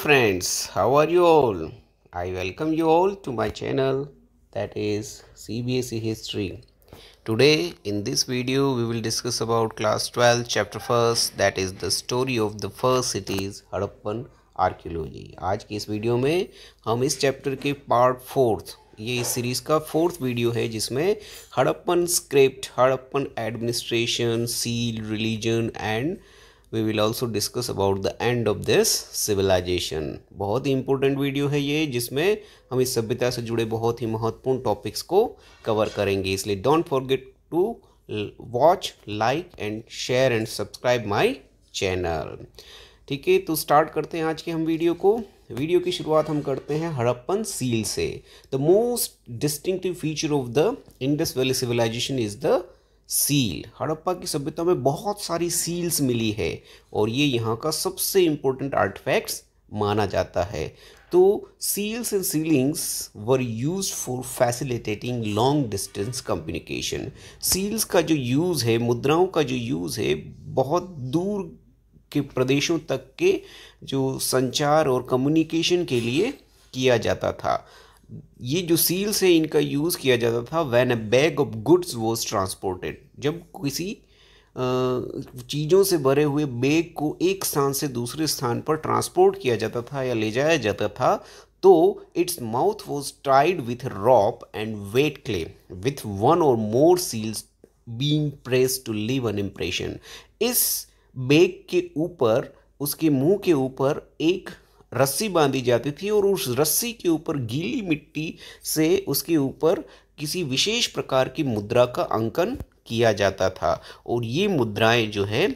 friends how are you all i welcome you all to my channel that is cbse history today in this video we will discuss about class 12 chapter 1st that is the story of the first cities harappan archaeology आज की इस video में हम इस chapter के part fourth ये इस series का फोर्थ वीडियो है जिसमें Harappan script Harappan administration seal religion and we will also discuss about the end of this civilisation बहुत ही इंपॉर्टेंट वीडियो है ये जिसमें हम इस सभ्यता से जुड़े बहुत ही महत्वपूर्ण टॉपिक्स को कवर करेंगे इसलिए don't forget to watch like and share and subscribe my channel ठीक है तो स्टार्ट करते हैं आज के हम वीडियो को वीडियो की शुरुआत हम करते हैं हड़प्पन सील से the most distinctive feature of the Indus valley civilisation is the seal Harappa की सभ्यता में बहुत सारी सील्स मिली है और ये यहाँ का सबसे इम्पोर्टेंट आर्टिफैक्ट्स माना जाता है तो seals and sealings were use for facilitating long distance communication seals का जो यूज़ है मुद्राओं का जो यूज़ है बहुत दूर के प्रदेशों तक के जो संचार और कम्युनिकेशन के लिए किया जाता था ये जो सील से इनका यूज़ किया जाता था when a bag of goods was transported जब किसी चीज़ों से भरे हुए बैग को एक स्थान से दूसरे स्थान पर ट्रांसपोर्ट किया जाता था या ले जाया जाता था तो its mouth was tied with rope and wet clay with one or more seals being press to leave an impression इस बैग के ऊपर उसके मुंह के ऊपर एक रस्सी बांधी जाती थी और उस रस्सी के ऊपर गीली मिट्टी से उसके ऊपर किसी विशेष प्रकार की मुद्रा का अंकन किया जाता था और ये मुद्राएं जो हैं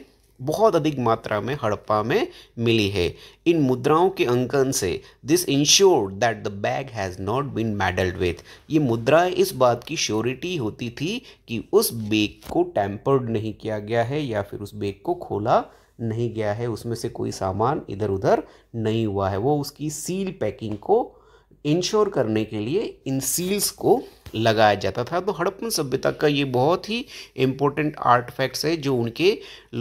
बहुत अधिक मात्रा में हड़प्पा में मिली है इन मुद्राओं के अंकन से this ensured that the bag has not been meddled with ये मुद्राएं इस बात की श्योरिटी होती थी कि उस बेग को टैंपर्ड नहीं किया गया है या फिर उस बैग को खोला नहीं गया है उसमें से कोई सामान इधर उधर नहीं हुआ है वो उसकी सील पैकिंग को इंश्योर करने के लिए इन सील्स को लगाया जाता था तो हड़प्पन सभ्यता का ये बहुत ही इम्पोर्टेंट आर्टफैक्ट्स है जो उनके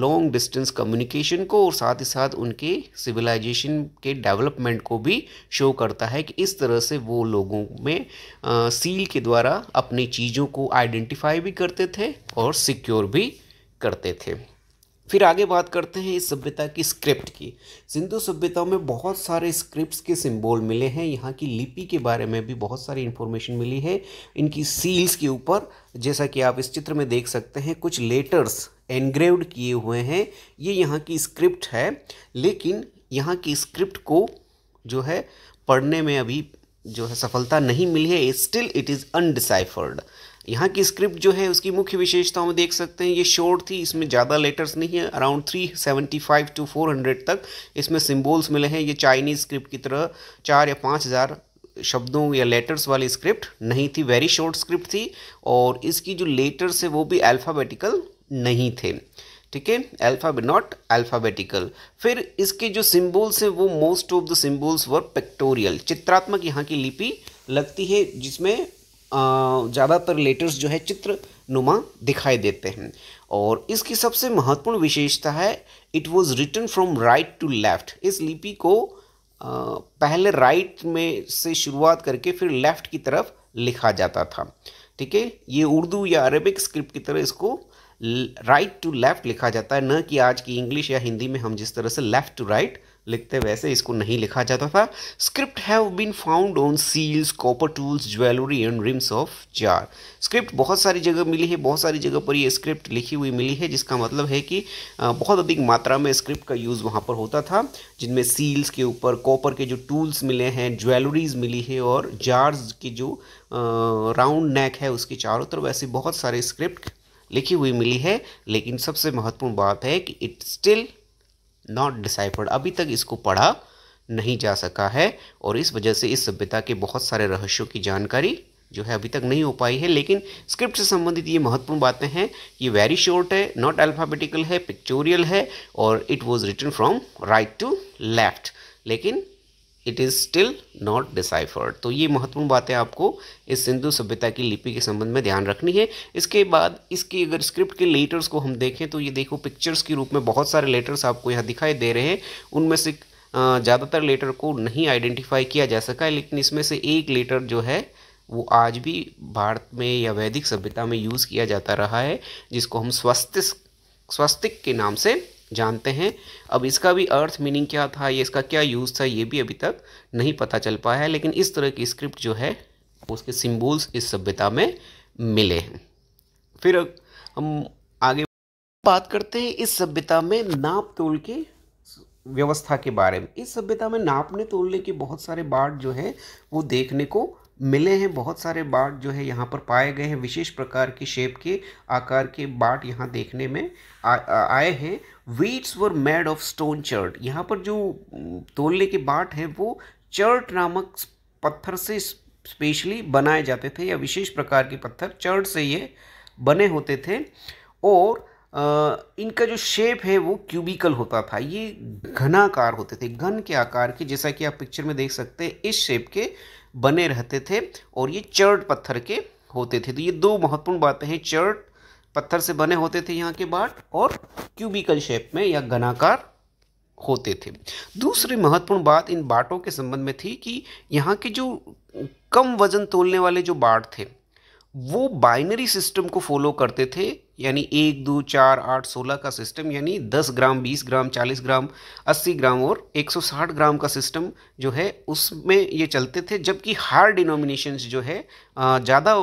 लॉन्ग डिस्टेंस कम्युनिकेशन को और साथ ही साथ उनके सिविलाइजेशन के डेवलपमेंट को भी शो करता है कि इस तरह से वो लोगों में आ, सील के द्वारा अपनी चीज़ों को आइडेंटिफाई भी करते थे और सिक्योर भी करते थे फिर आगे बात करते हैं इस सभ्यता की स्क्रिप्ट की सिंधु सभ्यताओं में बहुत सारे स्क्रिप्ट्स के सिंबल मिले हैं यहाँ की लिपि के बारे में भी बहुत सारी इन्फॉर्मेशन मिली है इनकी सील्स के ऊपर जैसा कि आप इस चित्र में देख सकते हैं कुछ लेटर्स एनग्रेव्ड किए हुए हैं ये यहाँ की स्क्रिप्ट है लेकिन यहाँ की स्क्रिप्ट को जो है पढ़ने में अभी जो है सफलता नहीं मिली है स्टिल इट इज़ अनडिसाइफर्ड यहाँ की स्क्रिप्ट जो है उसकी मुख्य विशेषताओं में देख सकते हैं ये शॉर्ट थी इसमें ज़्यादा लेटर्स नहीं है अराउंड 375 टू 400 तक इसमें सिम्बोल्स मिले हैं ये चाइनीज़ स्क्रिप्ट की तरह चार या पाँच हज़ार शब्दों या लेटर्स वाली स्क्रिप्ट नहीं थी वेरी शॉर्ट स्क्रिप्ट थी और इसकी जो लेटर्स है वो भी अल्फ़ाबेटिकल नहीं थे ठीक है अल्फ़ाबे नॉट अल्फ़ाबेटिकल फिर इसके जो सिम्बोल्स हैं वो most of the symbols were pictorial चित्रात्मक यहाँ की लिपि लगती है जिसमें ज़्यादातर लेटर्स जो है चित्र नुमा दिखाई देते हैं और इसकी सबसे महत्वपूर्ण विशेषता है it was return from right to left इस लिपि को पहले राइट में से शुरुआत करके फिर लेफ्ट की तरफ लिखा जाता था ठीक है ये उर्दू या अरबिक स्क्रिप्ट की तरह इसको राइट टू लेफ़्ट लिखा जाता है न कि आज की इंग्लिश या हिंदी में हम जिस तरह से लेफ़्ट टू राइट लिखते वैसे इसको नहीं लिखा जाता था script have been found on seals copper tools jewellery and rims of jar script बहुत सारी जगह मिली है बहुत सारी जगह पर ये स्क्रिप्ट लिखी हुई मिली है जिसका मतलब है कि बहुत अधिक मात्रा में स्क्रिप्ट का यूज़ वहाँ पर होता था जिनमें सील्स के ऊपर कॉपर के जो टूल्स मिले हैं ज्वेलरीज मिली है और जार्स की जो राउंड नेक है उसके चारों तरफ ऐसे बहुत सारे स्क्रिप्ट लिखी हुई मिली है लेकिन सबसे महत्वपूर्ण बात है कि इट स्टिल नॉट डिसाइफर्ड अभी तक इसको पढ़ा नहीं जा सका है और इस वजह से इस सभ्यता के बहुत सारे रहस्यों की जानकारी जो है अभी तक नहीं हो पाई है लेकिन स्क्रिप्ट से संबंधित ये महत्वपूर्ण बातें हैं ये वेरी शॉर्ट है नॉट अल्फ़ाबेटिकल है पिक्चोरियल है और it was return from right to left लेकिन it is still not deciphered तो ये महत्वपूर्ण बातें आपको इस सिंधु सभ्यता की लिपि के संबंध में ध्यान रखनी है इसके बाद इसकी अगर स्क्रिप्ट के लेटर्स को हम देखें तो ये देखो पिक्चर्स के रूप में बहुत सारे लेटर्स आपको यहाँ दिखाई दे रहे हैं उनमें से ज़्यादातर लेटर को नहीं आइडेंटिफाई किया जा सका है लेकिन इसमें से एक लेटर जो है वो आज भी भारत में या वैदिक सभ्यता में यूज़ किया जाता रहा है जिसको हम स्वस्तिक स्वस्तिक के नाम से जानते हैं अब इसका भी अर्थ मीनिंग क्या था ये इसका क्या यूज़ था ये भी अभी तक नहीं पता चल पाया है लेकिन इस तरह की स्क्रिप्ट जो है उसके सिंबल्स इस सभ्यता में मिले हैं फिर हम आगे बात करते हैं इस सभ्यता में नाप तोल के व्यवस्था के बारे में इस सभ्यता में नापने तोलने के बहुत सारे बाढ़ जो है वो देखने को मिले हैं बहुत सारे बाट जो है यहाँ पर पाए गए हैं विशेष प्रकार के शेप के आकार के बाट यहाँ देखने में आए हैं weights were made of stone chert यहाँ पर जो तोलने के बाट हैं वो चर्ट नामक पत्थर से स्पेशली बनाए जाते थे या विशेष प्रकार के पत्थर चर्ट से ये बने होते थे और इनका जो शेप है वो क्यूबिकल होता था ये घनाकार होते थे घन के आकार के जैसा कि आप पिक्चर में देख सकते हैं इस शेप के बने रहते थे और ये चर्ट पत्थर के होते थे तो ये दो महत्वपूर्ण बातें हैं चर्ट पत्थर से बने होते थे यहाँ के बाट और क्यूबिकल शेप में या घनाकार होते थे दूसरी महत्वपूर्ण बात इन बाटों के संबंध में थी कि यहाँ के जो कम वजन तोलने वाले जो बाट थे वो बाइनरी सिस्टम को फॉलो करते थे यानी एक दो चार आठ सोलह का सिस्टम यानी दस ग्राम बीस ग्राम चालीस ग्राम अस्सी ग्राम और एक सौ साठ ग्राम का सिस्टम जो है उसमें ये चलते थे जबकि हार डिनोमिनेशन जो है ज़्यादा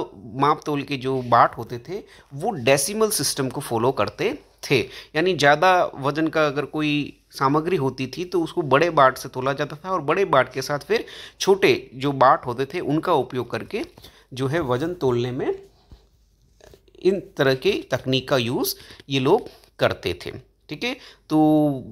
माप तोल के जो बाट होते थे वो डेसिमल सिस्टम को फॉलो करते थे यानी ज़्यादा वजन का अगर कोई सामग्री होती थी तो उसको बड़े बाट से तोला जाता था और बड़े बाट के साथ फिर छोटे जो बाट होते थे उनका उपयोग करके जो है वजन तोलने में इन तरह के तकनीक का यूज़ ये लोग करते थे ठीक है तो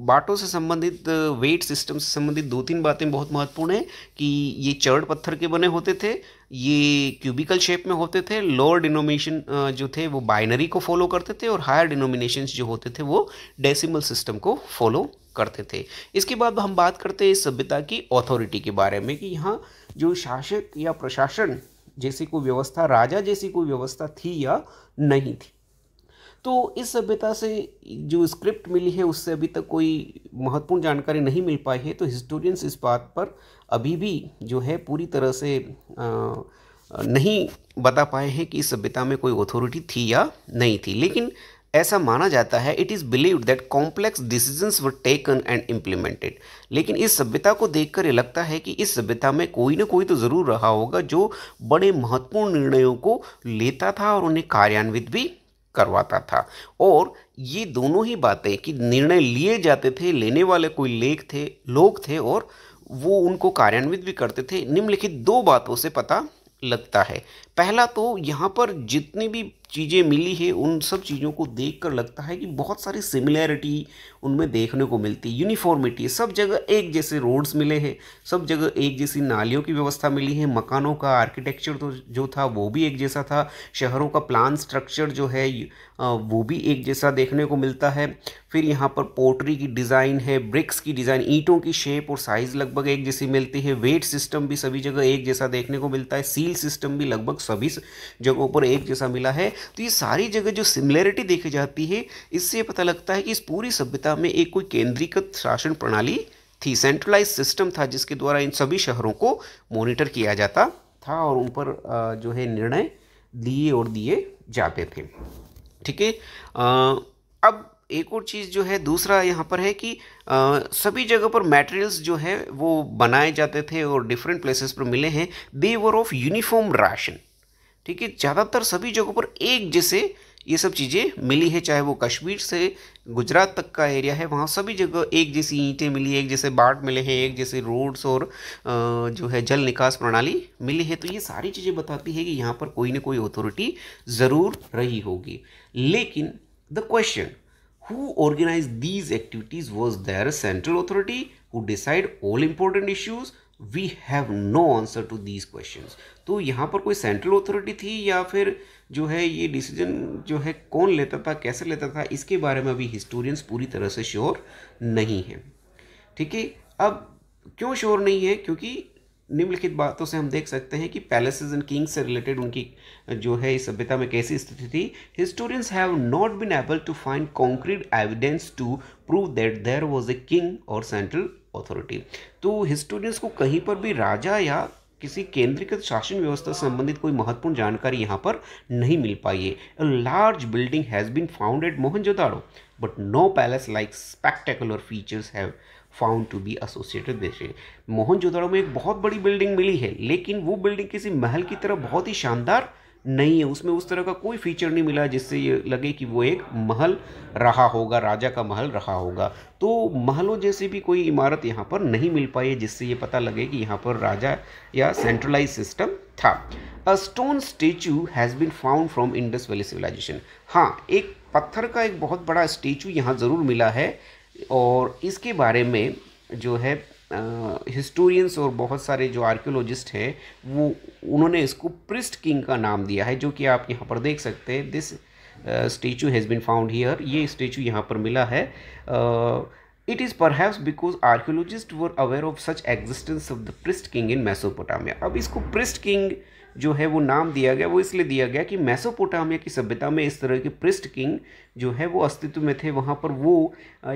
बाटों से संबंधित वेट सिस्टम से संबंधित दो तीन बातें बहुत महत्वपूर्ण हैं कि ये चर्ड पत्थर के बने होते थे ये क्यूबिकल शेप में होते थे लोअर डिनोमिनेशन जो थे वो बाइनरी को फॉलो करते थे और हायर डिनोमिनेशन जो होते थे वो डेसिमल सिस्टम को फॉलो करते थे इसके बाद हम बात करते हैं इस सभ्यता की ऑथोरिटी के बारे में कि यहाँ जो शासक या प्रशासन जैसी कोई व्यवस्था राजा जैसी कोई व्यवस्था थी या नहीं थी तो इस सभ्यता से जो स्क्रिप्ट मिली है उससे अभी तक कोई महत्वपूर्ण जानकारी नहीं मिल पाई है तो हिस्टोरियंस इस बात पर अभी भी जो है पूरी तरह से नहीं बता पाए हैं कि इस सभ्यता में कोई अथॉरिटी थी या नहीं थी लेकिन ऐसा माना जाता है it is believe that complex decisions were taken and implemented लेकिन इस सभ्यता को देखकर ये लगता है कि इस सभ्यता में कोई ना कोई तो ज़रूर रहा होगा जो बड़े महत्वपूर्ण निर्णयों को लेता था और उन्हें कार्यान्वित भी करवाता था और ये दोनों ही बातें कि निर्णय लिए जाते थे लेने वाले कोई लेख थे लोग थे और वो उनको कार्यान्वित भी करते थे निम्नलिखित दो बातों से पता लगता है पहला तो यहाँ पर जितनी भी चीज़ें मिली है उन सब चीज़ों को देख कर लगता है कि बहुत सारी सिमिलैरिटी उनमें देखने को मिलती है यूनिफॉर्मिटी सब जगह एक जैसे रोड्स मिले हैं सब जगह एक जैसी नालियों की व्यवस्था मिली है मकानों का आर्किटेक्चर तो जो था वो भी एक जैसा था शहरों का प्लान स्ट्रक्चर जो है वो भी एक जैसा देखने को मिलता है फिर यहाँ पर पोटरी की डिज़ाइन है ब्रिक्स की डिज़ाइन ईंटों की शेप और साइज़ लगभग एक जैसी मिलती है वेट सिस्टम भी सभी जगह एक जैसा देखने को मिलता है सील सिस्टम भी लगभग सभी जगहों पर एक जैसा मिला है तो ये सारी जगह जो सिमिलैरिटी देखी जाती है इससे पता लगता है कि इस पूरी सभ्यता में एक कोई केंद्रीकृत शासन प्रणाली थी सेंट्रलाइज सिस्टम था जिसके द्वारा इन सभी शहरों को मॉनिटर किया जाता था और उन पर जो है निर्णय लिए और दिए जाते थे ठीक है अब एक और चीज़ जो है दूसरा यहाँ पर है कि आ, सभी जगह पर मटेरियल्स जो है वो बनाए जाते थे और डिफरेंट प्लेसेस पर मिले हैं दे वर ऑफ यूनिफॉर्म राशन ठीक है ज़्यादातर सभी जगहों पर एक जैसे ये सब चीज़ें मिली है चाहे वो कश्मीर से गुजरात तक का एरिया है वहाँ सभी जगह एक जैसी ईंटें मिली एक जैसे बाट मिले हैं एक जैसे रोड्स और जो है जल निकास प्रणाली मिली है तो ये सारी चीज़ें बताती है कि यहाँ पर कोई ना कोई अथॉरिटी ज़रूर रही होगी लेकिन the question who organise these activities was there central authority who decide all important issues we have no answer to these question तो यहाँ पर कोई सेंट्रल अथॉरिटी थी या फिर जो है ये डिसीजन जो है कौन लेता था कैसे लेता था इसके बारे में अभी हिस्टोरियंस पूरी तरह से श्योर नहीं है ठीक है अब क्यों श्योर नहीं है क्योंकि निम्नलिखित बातों से हम देख सकते हैं कि पैलेसेज एंड किंग्स से रिलेटेड उनकी जो है इस सभ्यता में कैसी स्थिति थी historians have not been able to find concrete evidence to prove that there was a king और सेंट्रल अथॉरिटी तो हिस्टोरियंस को कहीं पर भी राजा या किसी केंद्रीकृत शासन व्यवस्था से संबंधित कोई महत्वपूर्ण जानकारी यहाँ पर नहीं मिल पाई है a large building has been founded Mohenjodaro but no palace like spectacular features have found to be associated जैसे मोहनजोदड़ो में एक बहुत बड़ी बिल्डिंग मिली है लेकिन वो बिल्डिंग किसी महल की तरह बहुत ही शानदार नहीं है उसमें उस तरह का कोई फीचर नहीं मिला जिससे ये लगे कि वो एक महल रहा होगा राजा का महल रहा होगा तो महलों जैसे भी कोई इमारत यहाँ पर नहीं मिल पाई है जिससे ये पता लगे कि यहाँ पर राजा या सेंट्रलाइज सिस्टम था a stone statue has been found from Indus valley civilisation हाँ एक पत्थर का एक बहुत बड़ा स्टेचू यहाँ ज़रूर मिला है और इसके बारे में जो है हिस्टोरियंस और बहुत सारे जो आर्कियोलॉजिस्ट हैं वो उन्होंने इसको प्रिस्ट किंग का नाम दिया है जो कि आप यहाँ पर देख सकते हैं this statue has been found here ये स्टेचू यहाँ पर मिला है it is perhaps because archaeologists were aware of such existence of the priest king in Mesopotamia अब इसको प्रिस्ट किंग जो है वो नाम दिया गया वो इसलिए दिया गया कि मैसोपोटामिया की सभ्यता में इस तरह के प्रिस्ट किंग जो है वो अस्तित्व में थे वहाँ पर वो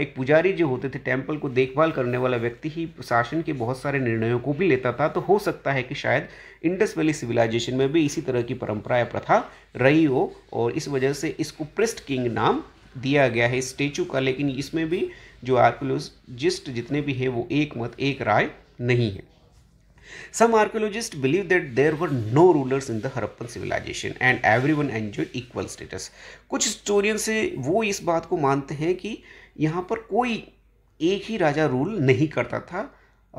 एक पुजारी जो होते थे टेम्पल को देखभाल करने वाला व्यक्ति ही शासन के बहुत सारे निर्णयों को भी लेता था तो हो सकता है कि शायद इंडस वैली सिविलाइजेशन में भी इसी तरह की परंपरा या प्रथा रही हो और इस वजह से इसको प्रिस्ट किंग नाम दिया गया है स्टेचू का लेकिन इसमें भी जो आर्कोलॉजिस्ट जितने भी है वो एक मत एक राय नहीं है Some archaeologists believe that there were no rulers in the Harappan civilization and everyone enjoyed equal status. कुछ historians से वो इस बात को मानते हैं कि यहाँ पर कोई एक ही राजा रूल नहीं करता था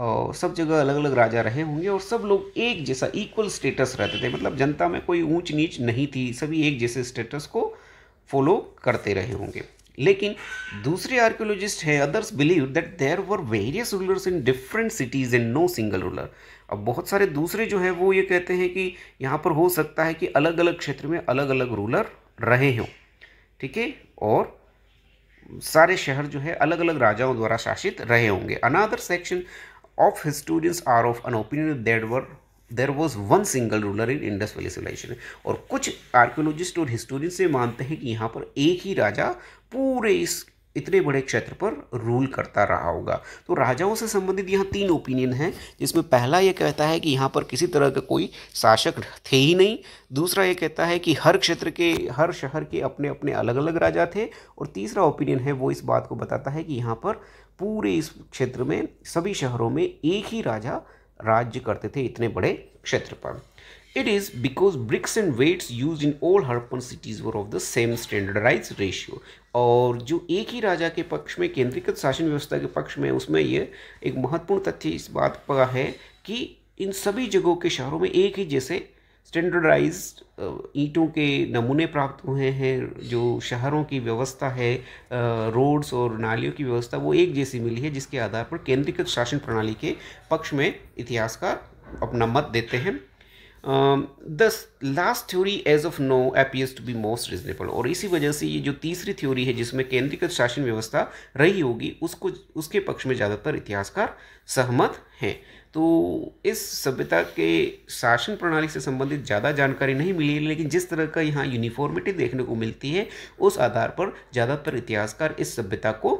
और सब जगह अलग अलग राजा रहे होंगे और सब लोग एक जैसा इक्वल स्टेटस रहते थे मतलब जनता में कोई ऊंच नीच नहीं थी सभी एक जैसे स्टेटस को फॉलो करते रहे होंगे लेकिन दूसरे आर्कियोलॉजिस्ट हैं others believe that there were various rulers in different cities and no single ruler अब बहुत सारे दूसरे जो है वो ये कहते हैं कि यहाँ पर हो सकता है कि अलग अलग क्षेत्र में अलग अलग रूलर रहे हों ठीक है और सारे शहर जो है अलग अलग राजाओं द्वारा शासित रहे होंगे another section of historians are of an opinion there were there was one single ruler in Indus valley civilisation और कुछ आर्कियोलॉजिस्ट और हिस्टोरियंस ये मानते हैं कि यहाँ पर एक ही राजा पूरे इस इतने बड़े क्षेत्र पर रूल करता रहा होगा तो राजाओं से संबंधित यहाँ तीन ओपिनियन हैं जिसमें पहला ये कहता है कि यहाँ पर किसी तरह का कोई शासक थे ही नहीं दूसरा ये कहता है कि हर क्षेत्र के हर शहर के अपने अपने अलग अलग राजा थे और तीसरा ओपिनियन है वो इस बात को बताता है कि यहाँ पर पूरे इस क्षेत्र में सभी शहरों में एक ही राजा राज्य करते थे इतने बड़े क्षेत्र पर It is because bricks and weights used in all Harappan cities were of the same standardized ratio और जो एक ही राजा के पक्ष में केंद्रीकृत शासन व्यवस्था के पक्ष में उसमें यह एक महत्वपूर्ण तथ्य इस बात का है कि इन सभी जगहों के शहरों में एक ही जैसे स्टैंडर्डाइज ईंटों के नमूने प्राप्त हुए हैं जो शहरों की व्यवस्था है रोड्स और नालियों की व्यवस्था वो एक जैसी मिली है जिसके आधार पर केंद्रीकृत शासन प्रणाली के पक्ष में इतिहासकार अपना मत देते हैं um, this last theory as of now appears to be most reasonable और इसी वजह से ये जो तीसरी थ्योरी है जिसमें केंद्रीकृत शासन व्यवस्था रही होगी उसको उसके पक्ष में ज़्यादातर इतिहासकार सहमत हैं तो इस सभ्यता के शासन प्रणाली से संबंधित ज़्यादा जानकारी नहीं मिली लेकिन जिस तरह का यहाँ यूनिफॉर्मिटी देखने को मिलती है उस आधार पर ज़्यादातर इतिहासकार इस सभ्यता को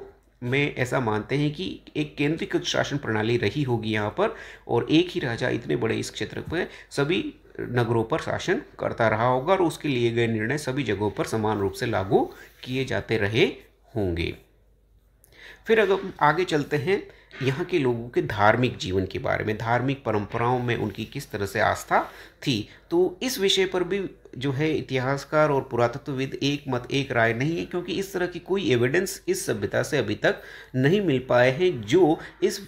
में ऐसा मानते हैं कि एक केंद्रीकृत शासन प्रणाली रही होगी यहाँ पर और एक ही राजा इतने बड़े इस क्षेत्र में सभी नगरों पर शासन करता रहा होगा और उसके लिए गए निर्णय सभी जगहों पर समान रूप से लागू किए जाते रहे होंगे फिर अगर आगे चलते हैं यहाँ के लोगों के धार्मिक जीवन के बारे में धार्मिक परंपराओं में उनकी किस तरह से आस्था थी तो इस विषय पर भी जो है इतिहासकार और पुरातत्वविद एक मत एक राय नहीं है क्योंकि इस तरह की कोई एविडेंस इस सभ्यता से अभी तक नहीं मिल पाए हैं जो इस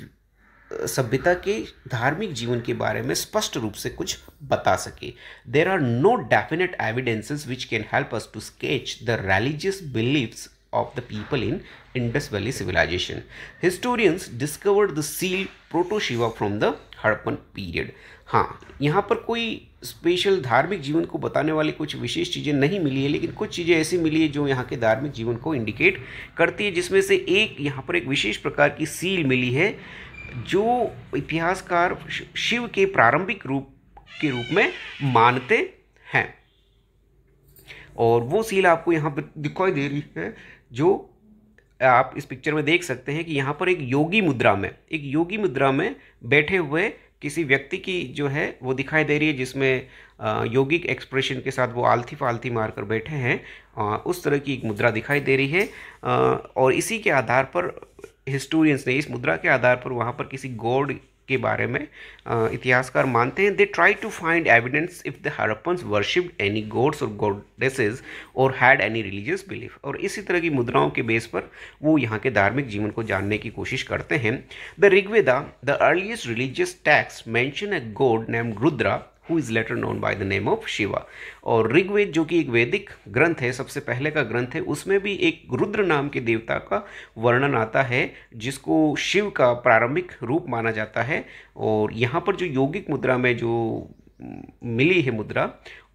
सभ्यता के धार्मिक जीवन के बारे में स्पष्ट रूप से कुछ बता सके there are no definite evidences which can help us to sketch the religious beliefs of the people in Indus Valley civilization. Historians discovered the seal Proto-Shiva from the Harappan period. हाँ यहाँ पर कोई स्पेशल धार्मिक जीवन को बताने वाली कुछ विशेष चीज़ें नहीं मिली है लेकिन कुछ चीज़ें ऐसी मिली है जो यहाँ के धार्मिक जीवन को इंडिकेट करती है जिसमें से एक यहाँ पर एक विशेष प्रकार की सील मिली है जो इतिहासकार शिव के प्रारंभिक रूप के रूप में मानते हैं और वो सील आपको यहाँ पर दिखाई दे रही है जो आप इस पिक्चर में देख सकते हैं कि यहाँ पर एक योगी मुद्रा में एक योगी मुद्रा में बैठे हुए किसी व्यक्ति की जो है वो दिखाई दे रही है जिसमें यौगिक एक्सप्रेशन के साथ वो आलथी फालथी मारकर बैठे हैं उस तरह की एक मुद्रा दिखाई दे रही है और इसी के आधार पर हिस्टोरियंस ने इस मुद्रा के आधार पर वहाँ पर किसी गॉड के बारे में इतिहासकार मानते हैं they try to find evidence if the Harappans worshipped any gods और गोडेसेज और हैड एनी रिलीजियस बिलीफ और इसी तरह की मुद्राओं के बेस पर वो यहाँ के धार्मिक जीवन को जानने की कोशिश करते हैं the Rigveda the earliest religious texts mention a god name Rudra who is later known by the name of Shiva और ऋग्वेद जो कि एक वैदिक ग्रंथ है सबसे पहले का ग्रंथ है उसमें भी एक रुद्र नाम के देवता का वर्णन आता है जिसको शिव का प्रारंभिक रूप माना जाता है और यहाँ पर जो यौगिक मुद्रा में जो मिली है मुद्रा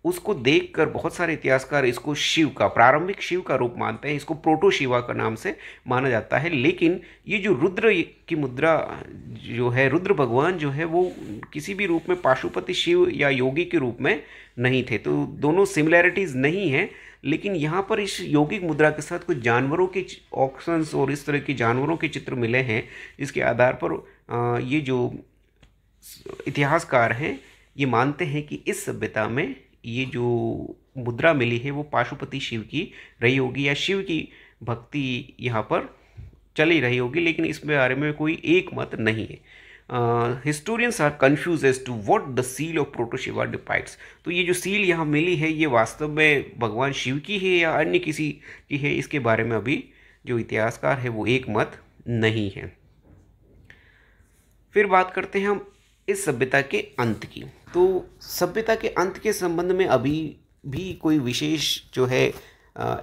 उसको देखकर बहुत सारे इतिहासकार इसको शिव का प्रारंभिक शिव का रूप मानते हैं इसको प्रोटो शिवा का नाम से माना जाता है लेकिन ये जो रुद्र की मुद्रा जो है रुद्र भगवान जो है वो किसी भी रूप में पाशुपति शिव या योगी के रूप में नहीं थे तो दोनों सिमिलैरिटीज़ नहीं हैं लेकिन यहाँ पर इस यौगिक मुद्रा के साथ कुछ जानवरों के ऑप्शन और इस तरह के जानवरों के चित्र मिले हैं जिसके आधार पर ये जो इतिहासकार हैं ये मानते हैं कि इस सभ्यता में ये जो मुद्रा मिली है वो पाशुपति शिव की रही होगी या शिव की भक्ति यहाँ पर चली रही होगी लेकिन इस बारे में कोई एक मत नहीं है historians are confuse as to what the seal of proto Shiva depicts तो ये जो सील यहाँ मिली है ये वास्तव में भगवान शिव की है या अन्य किसी की है इसके बारे में अभी जो इतिहासकार है वो एक मत नहीं है फिर बात करते हैं हम इस सभ्यता के अंत की तो सभ्यता के अंत के संबंध में अभी भी कोई विशेष जो है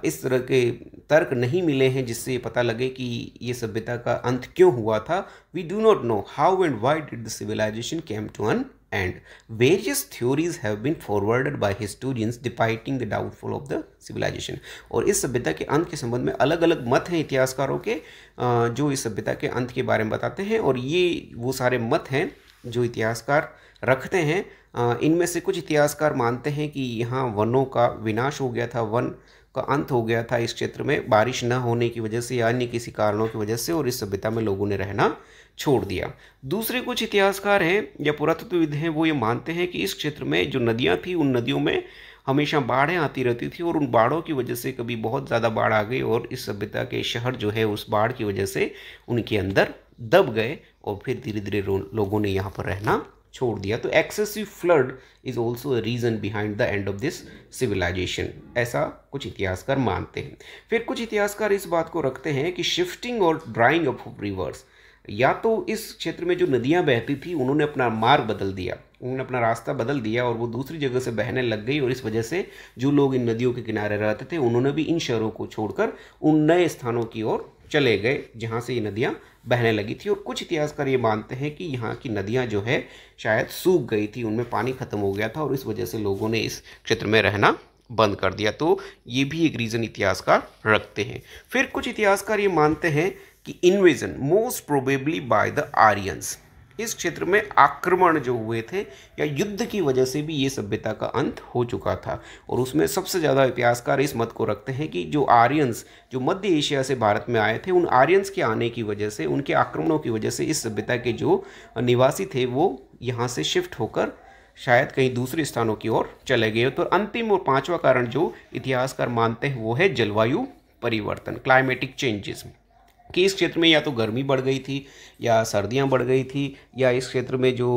इस तरह के तर्क नहीं मिले हैं जिससे पता लगे कि ये सभ्यता का अंत क्यों हुआ था we do not know how and why did the civilisation came to an end various theories have been forwarded by historians depicting the doubtful of the civilisation और इस सभ्यता के अंत के संबंध में अलग अलग मत हैं इतिहासकारों के जो इस सभ्यता के अंत के बारे में बताते हैं और ये वो सारे मत हैं जो इतिहासकार रखते हैं इनमें से कुछ इतिहासकार मानते हैं कि यहाँ वनों का विनाश हो गया था वन का अंत हो गया था इस क्षेत्र में बारिश न होने की वजह से या अन्य किसी कारणों की वजह से और इस सभ्यता में लोगों ने रहना छोड़ दिया दूसरे कुछ इतिहासकार हैं या पुरातत्वविद हैं वो ये मानते हैं कि इस क्षेत्र में जो नदियाँ थी उन नदियों में हमेशा बाढ़ें आती रहती थी और उन बाढ़ों की वजह से कभी बहुत ज़्यादा बाढ़ आ गई और इस सभ्यता के शहर जो है उस बाढ़ की वजह से उनके अंदर दब गए और फिर धीरे धीरे लोगों ने यहाँ पर रहना छोड़ दिया तो excessive flood is also reason behind the end of this civilisation ऐसा कुछ इतिहासकार मानते हैं फिर कुछ इतिहासकार इस बात को रखते हैं कि शिफ्टिंग और ड्राइंग ऑफ रिवर्स या तो इस क्षेत्र में जो नदियाँ बहती थी उन्होंने अपना मार्ग बदल दिया उन्होंने अपना रास्ता बदल दिया और वो दूसरी जगह से बहने लग गई और इस वजह से जो लोग इन नदियों के किनारे रहते थे उन्होंने भी इन शहरों को छोड़कर उन नए स्थानों की ओर चले गए जहाँ से ये नदियाँ बहने लगी थी और कुछ इतिहासकार ये मानते हैं कि यहाँ की नदियाँ जो है शायद सूख गई थी उनमें पानी ख़त्म हो गया था और इस वजह से लोगों ने इस क्षेत्र में रहना बंद कर दिया तो ये भी एक रीज़न इतिहासकार रखते हैं फिर कुछ इतिहासकार ये मानते हैं कि invasion most probably by the Aryans इस क्षेत्र में आक्रमण जो हुए थे या युद्ध की वजह से भी ये सभ्यता का अंत हो चुका था और उसमें सबसे ज़्यादा इतिहासकार इस मत को रखते हैं कि जो आर्यंस जो मध्य एशिया से भारत में आए थे उन आर्यंस के आने की वजह से उनके आक्रमणों की वजह से इस सभ्यता के जो निवासी थे वो यहाँ से शिफ्ट होकर शायद कहीं दूसरे स्थानों की ओर चले गए तो अंतिम और पांचवा कारण जो इतिहासकार मानते हैं वो है जलवायु परिवर्तन क्लाइमेटिक चेंजेस में कि इस क्षेत्र में या तो गर्मी बढ़ गई थी या सर्दियाँ बढ़ गई थी या इस क्षेत्र में जो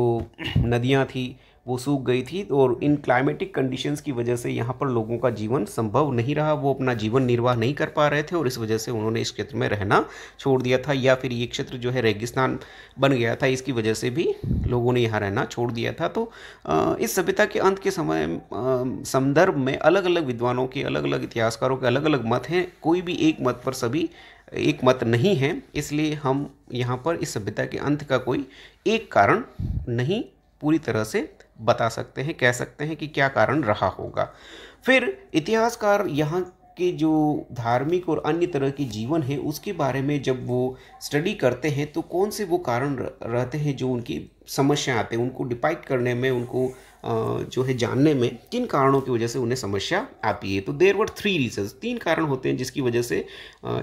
नदियाँ थी वो सूख गई थी और इन क्लाइमेटिक कंडीशंस की वजह से यहाँ पर लोगों का जीवन संभव नहीं रहा वो अपना जीवन निर्वाह नहीं कर पा रहे थे और इस वजह से उन्होंने इस क्षेत्र में रहना छोड़ दिया था या फिर ये क्षेत्र जो है रेगिस्तान बन गया था इसकी वजह से भी लोगों ने यहाँ रहना छोड़ दिया था तो इस सभ्यता के अंत के समय संदर्भ में अलग अलग विद्वानों के अलग अलग इतिहासकारों के अलग अलग मत हैं कोई भी एक मत पर सभी एक मत नहीं है इसलिए हम यहाँ पर इस सभ्यता के अंत का कोई एक कारण नहीं पूरी तरह से बता सकते हैं कह सकते हैं कि क्या कारण रहा होगा फिर इतिहासकार यहाँ के जो धार्मिक और अन्य तरह के जीवन है उसके बारे में जब वो स्टडी करते हैं तो कौन से वो कारण रहते हैं जो उनकी समस्या आते हैं उनको डिपाइट करने में उनको जो है जानने में किन कारणों की वजह से उन्हें समस्या आती है तो देर वर थ्री रीजन्स तीन कारण होते हैं जिसकी वजह से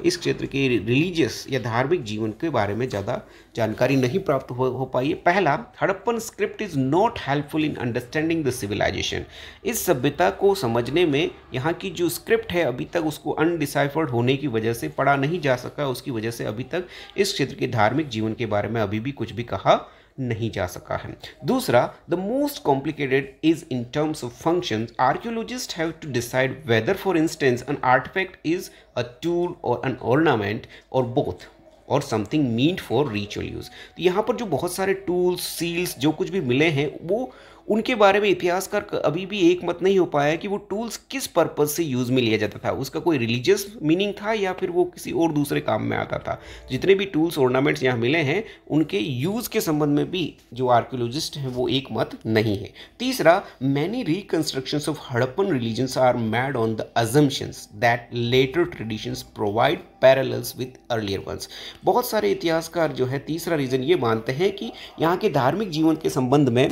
इस क्षेत्र के रिलीजियस या धार्मिक जीवन के बारे में ज़्यादा जानकारी नहीं प्राप्त हो, हो पाई है पहला Harappan script is not helpful in understanding the civilisation इस सभ्यता को समझने में यहाँ की जो स्क्रिप्ट है अभी तक उसको अनडिसाइफर्ड होने की वजह से पढ़ा नहीं जा सका उसकी वजह से अभी तक इस क्षेत्र के धार्मिक जीवन के बारे में अभी भी कुछ भी कहा नहीं जा सका है दूसरा the most complicated is in terms of function archaeologists have to decide whether for instance an artefact is a tool और एन ऑर्नामेंट और बोथ और something meant for ritual use तो यहाँ पर जो बहुत सारे टूल्स सील्स जो कुछ भी मिले हैं वो उनके बारे में इतिहासकार अभी भी एक मत नहीं हो पाया कि वो टूल्स किस पर्पज़ से यूज़ में लिया जाता था उसका कोई रिलीजियस मीनिंग था या फिर वो किसी और दूसरे काम में आता था जितने भी टूल्स ऑर्नामेंट्स यहाँ मिले हैं उनके यूज़ के संबंध में भी जो आर्कियोलॉजिस्ट हैं वो एक मत नहीं है तीसरा many reconstructions of Harappan religions are made on the assumptions that later traditions provide parallels with earlier ones बहुत सारे इतिहासकार जो है तीसरा रीज़न ये मानते हैं कि यहाँ के धार्मिक जीवन के संबंध में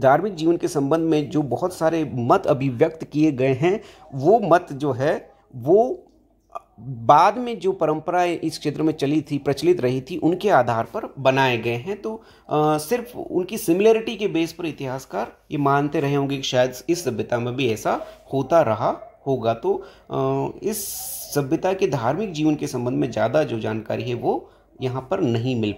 धार्मिक जीवन के संबंध में जो बहुत सारे मत अभिव्यक्त किए गए हैं वो मत जो है वो बाद में जो परंपराएं इस क्षेत्र में चली थी प्रचलित रही थी उनके आधार पर बनाए गए हैं तो आ, सिर्फ उनकी सिमिलरिटी के बेस पर इतिहासकार ये मानते रहे होंगे कि शायद इस सभ्यता में भी ऐसा होता रहा होगा तो आ, इस सभ्यता के धार्मिक जीवन के संबंध में ज़्यादा जो जानकारी है वो यहाँ पर नहीं मिल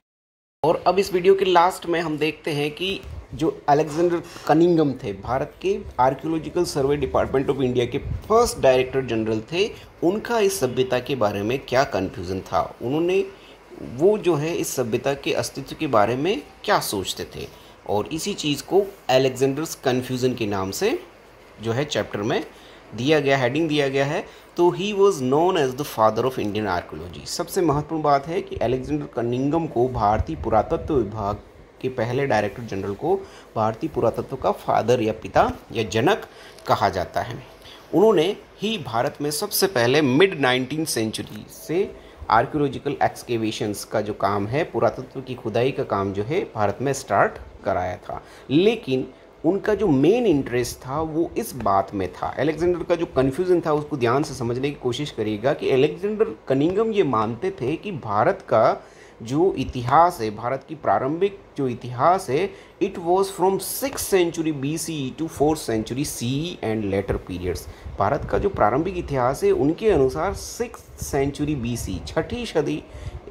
और अब इस वीडियो के लास्ट में हम देखते हैं कि जो अलेक्जेंडर कनिंगम थे भारत के archaeological survey department of India के फर्स्ट डायरेक्टर जनरल थे उनका इस सभ्यता के बारे में क्या कन्फ्यूज़न था उन्होंने वो जो है इस सभ्यता के अस्तित्व के बारे में क्या सोचते थे और इसी चीज़ को अलेक्जेंडर्स कन्फ्यूज़न के नाम से जो है चैप्टर में दिया गया हेडिंग दिया गया है तो he was known as the father of Indian archaeology सबसे महत्वपूर्ण बात है कि अलेक्जेंडर कनिंगम को भारतीय पुरातत्व विभाग के पहले डायरेक्टर जनरल को भारतीय पुरातत्व का फादर या पिता या जनक कहा जाता है उन्होंने ही भारत में सबसे पहले मिड नाइनटीन सेंचुरी से आर्कियोलॉजिकल एक्सकेवेशंस का जो काम है पुरातत्व की खुदाई का काम जो है भारत में स्टार्ट कराया था लेकिन उनका जो मेन इंटरेस्ट था वो इस बात में था एलेक्जेंडर का जो कन्फ्यूज़न था उसको ध्यान से समझने की कोशिश करिएगा कि एलेक्जेंडर कनिंगम ये मानते थे कि भारत का जो इतिहास है भारत की प्रारंभिक जो इतिहास है it was from six century B C to fourth century C and later periods भारत का जो प्रारंभिक इतिहास है उनके अनुसार सिक्स सेंचुरी बी सी छठी सदी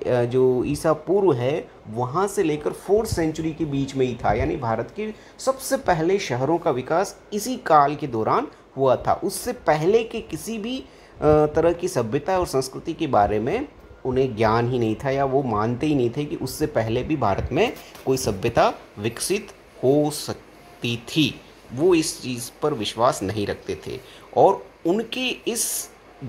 जो ईसा पूर्व है वहाँ से लेकर फोर्थ सेंचुरी के बीच में ही था यानी भारत के सबसे पहले शहरों का विकास इसी काल के दौरान हुआ था उससे पहले के किसी भी तरह की सभ्यता और संस्कृति के बारे में उन्हें ज्ञान ही नहीं था या वो मानते ही नहीं थे कि उससे पहले भी भारत में कोई सभ्यता विकसित हो सकती थी वो इस चीज़ पर विश्वास नहीं रखते थे और उनके इस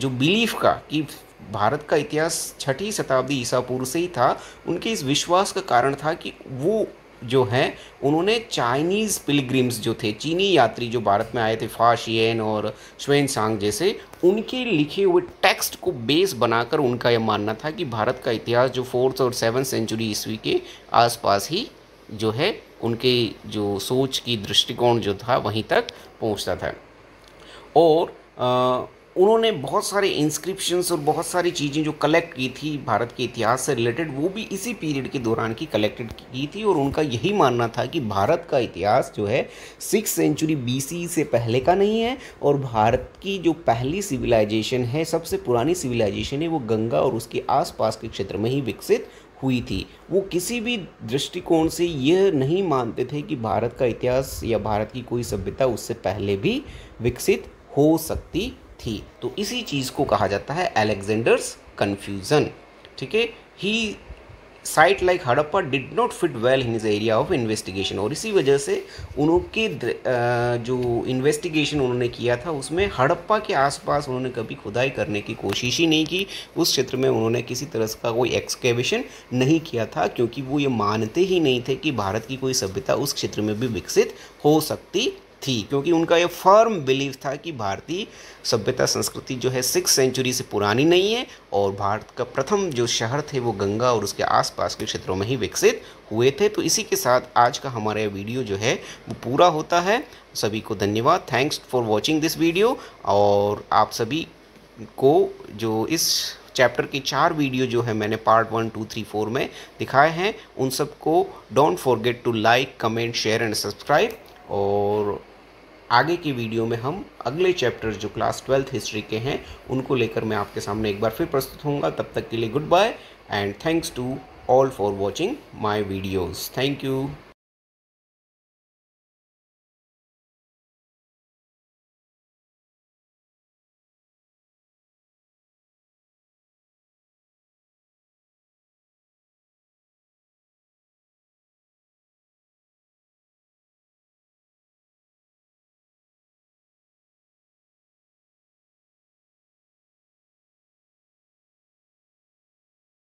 जो बिलीफ का कि भारत का इतिहास छठी शताब्दी ईसा पूर्व से ही था उनके इस विश्वास का कारण था कि वो जो हैं उन्होंने चाइनीज़ पिलग्रिम्स जो थे चीनी यात्री जो भारत में आए थे फाशियन और श्वेन सांग जैसे उनके लिखे हुए टेक्स्ट को बेस बनाकर उनका यह मानना था कि भारत का इतिहास जो फोर्थ और सेवन सेंचुरी ईस्वी के आसपास ही जो है उनके जो सोच की दृष्टिकोण जो था वहीं तक पहुंचता था और आ, उन्होंने बहुत सारे इंस्क्रिप्शंस और बहुत सारी चीज़ें जो कलेक्ट की थी भारत के इतिहास से रिलेटेड वो भी इसी पीरियड के दौरान की कलेक्टेड की थी और उनका यही मानना था कि भारत का इतिहास जो है सिक्स सेंचुरी बी से पहले का नहीं है और भारत की जो पहली सिविलाइजेशन है सबसे पुरानी सिविलाइजेशन है वो गंगा और उसके आसपास के क्षेत्र में ही विकसित हुई थी वो किसी भी दृष्टिकोण से यह नहीं मानते थे कि भारत का इतिहास या भारत की कोई सभ्यता उससे पहले भी विकसित हो सकती थी तो इसी चीज़ को कहा जाता है एलेक्जेंडर्स कन्फ्यूज़न ठीक है he site like Harappa did not fit well in his area of investigation और इसी वजह से उनके जो इन्वेस्टिगेशन उन्होंने किया था उसमें हड़प्पा के आसपास उन्होंने कभी खुदाई करने की कोशिश ही नहीं की उस क्षेत्र में उन्होंने किसी तरह का कोई एक्सकेविशन नहीं किया था क्योंकि वो ये मानते ही नहीं थे कि भारत की कोई सभ्यता उस क्षेत्र में भी विकसित हो सकती थी क्योंकि उनका ये फर्म बिलीव था कि भारतीय सभ्यता संस्कृति जो है सिक्स सेंचुरी से पुरानी नहीं है और भारत का प्रथम जो शहर थे वो गंगा और उसके आसपास के क्षेत्रों में ही विकसित हुए थे तो इसी के साथ आज का हमारा वीडियो जो है वो पूरा होता है सभी को धन्यवाद thanks for watching this video और आप सभी को जो इस चैप्टर के चार वीडियो जो है मैंने part one two three four में दिखाए हैं उन सबको don't forget to like comment share and subscribe और आगे की वीडियो में हम अगले चैप्टर जो क्लास ट्वेल्थ हिस्ट्री के हैं उनको लेकर मैं आपके सामने एक बार फिर प्रस्तुत होऊंगा तब तक के लिए goodbye and thanks to all for watching my videos thank you